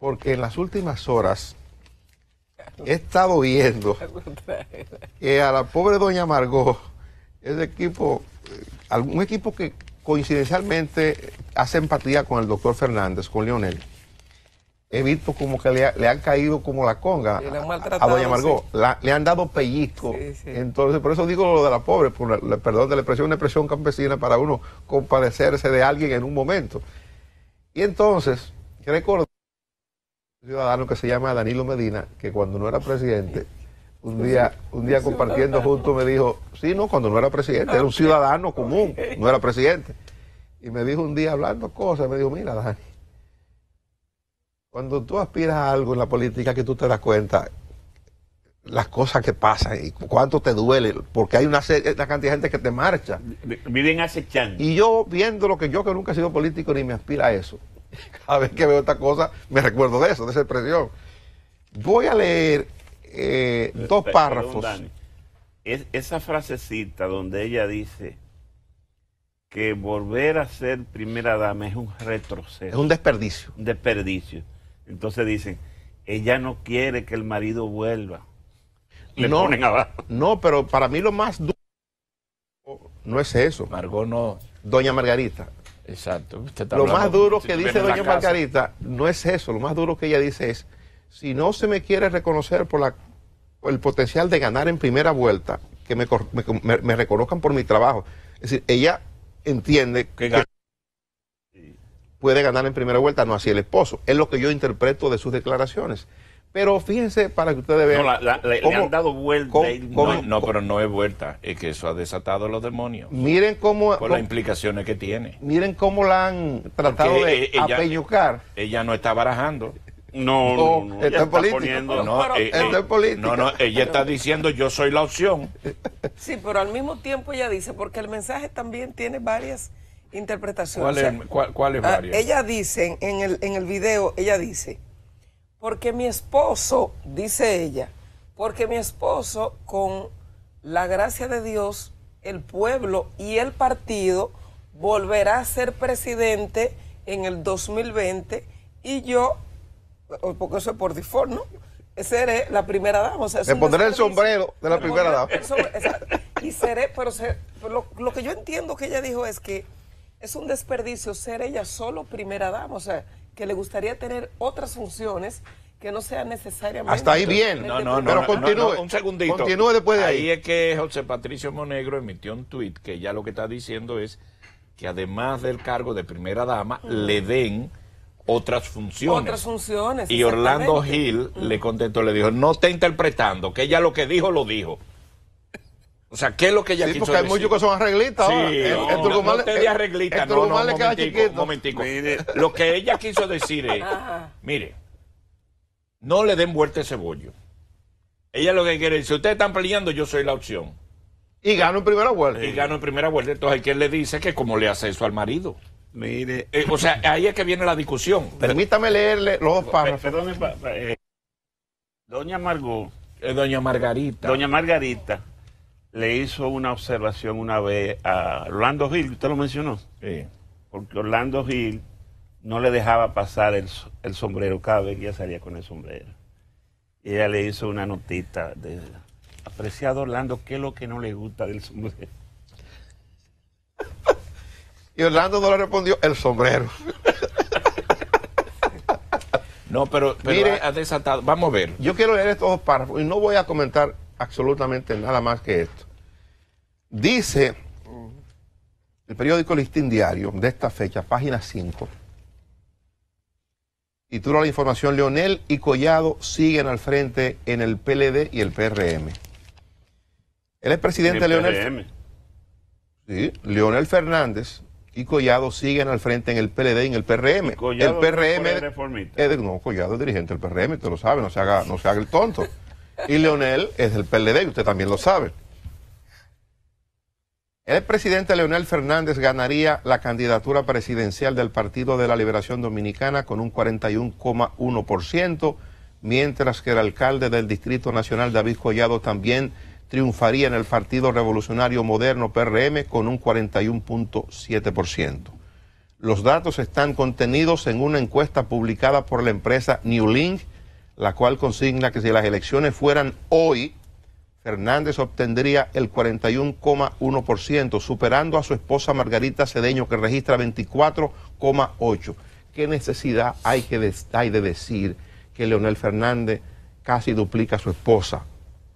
porque en las últimas horas he estado viendo que a la pobre doña Margot, ese equipo, eh, algún equipo que coincidencialmente hace empatía con el doctor Fernández, con Leonel, he visto como que le, han caído como la conga a, doña Margot, le han dado pellizco. Entonces, por eso digo lo de la pobre, perdón de la expresión, una expresión campesina para uno compadecerse de alguien en un momento. Y entonces, recuerdo. Un ciudadano que se llama Danilo Medina, que cuando no era presidente, un día, un día compartiendo junto me dijo, sí, no, cuando no era presidente, era un ciudadano común, no era presidente. Y me dijo un día hablando cosas, me dijo, mira, Dani, cuando tú aspiras a algo en la política que tú te das cuenta las cosas que pasan y cuánto te duele, porque hay una, una cantidad de gente que te marcha. Viven acechando. Y yo viendo lo que yo, que nunca he sido político ni me aspira a eso, Cada vez que veo esta cosa, me recuerdo de eso, de esa expresión. Voy a leer eh, dos párrafos. es, esa frasecita donde ella dice que volver a ser primera dama es un retroceso. Es un desperdicio. desperdicio. Entonces dicen, ella no quiere que el marido vuelva. no, No, pero para mí lo más duro no es eso. Margot no. Doña Margarita, Exacto. lo más duro que dice doña Margarita no es eso, lo más duro que ella dice es, si no se me quiere reconocer por, la, el potencial de ganar en primera vuelta, que me, reconozcan por mi trabajo. Es decir, ella entiende que, que puede ganar en primera vuelta, no así el esposo. Es lo que yo interpreto de sus declaraciones. Pero fíjense para que ustedes vean. No, le han dado vuelta. no, pero no es vuelta. Es que eso ha desatado a los demonios. Miren cómo. Por las implicaciones que tiene. Miren cómo la han tratado de e, ella, Ella no está barajando. No, no, no, Está, No, eh, eh, No, no, ella está diciendo yo soy la opción. Sí, pero al mismo tiempo ella dice, porque el mensaje también tiene varias interpretaciones. ¿Cuáles ah, varias? Ella dice, en el, en el video, ella dice, porque mi esposo, dice ella, porque mi esposo, con la gracia de Dios, el pueblo y el partido, volverá a ser presidente en el 2020 y yo, porque eso es por default, Seré la primera dama. O pondré el sombrero de la primera dama. y seré, pero, lo, lo, que yo entiendo que ella dijo es que es un desperdicio ser ella solo primera dama. O sea, que le gustaría tener otras funciones que no sean necesariamente. Hasta ahí bien. No, no, no. Pero continúe. un segundito. Continúe después de ahí. Ahí es que José Patricio Monegro emitió un tuit que ya lo que está diciendo es que además del cargo de primera dama, le den otras funciones. Otras funciones. Y Orlando Gil le contestó, le dijo, no está interpretando, que ella lo que dijo, lo dijo. O sea, ¿qué es lo que ella sí, decir? porque hay muchos que son arreglistas sí, ahora. No, no, no te no, Momentico. lo que ella quiso decir es, mire, no le den vuelta ese bollo. Ella lo que quiere decir, ustedes están peleando, yo soy la opción. Y gano en primera vuelta. Y gano en primera vuelta. Entonces, quién le dice? Que cómo le hace eso al marido. Mire. Eh, o sea, ahí es que viene la discusión. Permítame leerle los párrafos. Perdón, eh, doña Margot. doña Margarita. Doña Margarita le hizo una observación una vez a Orlando Gil, usted lo mencionó. Sí. Porque Orlando Gil no le dejaba pasar el, sombrero cada vez que ella salía con el sombrero. Y ella le hizo una notita de, apreciado Orlando, ¿qué es lo que no le gusta del sombrero? y Orlando no le respondió, el sombrero. No, pero, pero Mire, ha desatado. Vamos a ver. Yo quiero leer estos dos párrafos y no voy a comentar absolutamente nada más que esto. Dice el periódico Listín Diario de esta fecha, página 5, titula la información, Leonel y Collado siguen al frente en el PLD y el PRM. El presidente presidente Leonel... Sí, Leonel Fernández y Collado siguen al frente en el PLD y en el PRM. el PRM no Collado es dirigente del PRM, tú lo sabes no se haga, no se haga el tonto. Y Leonel es del PLD, usted también lo sabe. El presidente Leonel Fernández ganaría la candidatura presidencial del Partido de la Liberación Dominicana con un 41,1%, mientras que el alcalde del Distrito Nacional David Collado también triunfaría en el Partido Revolucionario Moderno PRM con un 41,7%. Los datos están contenidos en una encuesta publicada por la empresa New Link la cual consigna que si las elecciones fueran hoy, Fernández obtendría el 41,1%, superando a su esposa Margarita Cedeño, que registra 24,8%. ¿Qué necesidad hay, de, hay de decir que Leonel Fernández casi duplica a su esposa?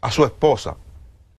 A su esposa.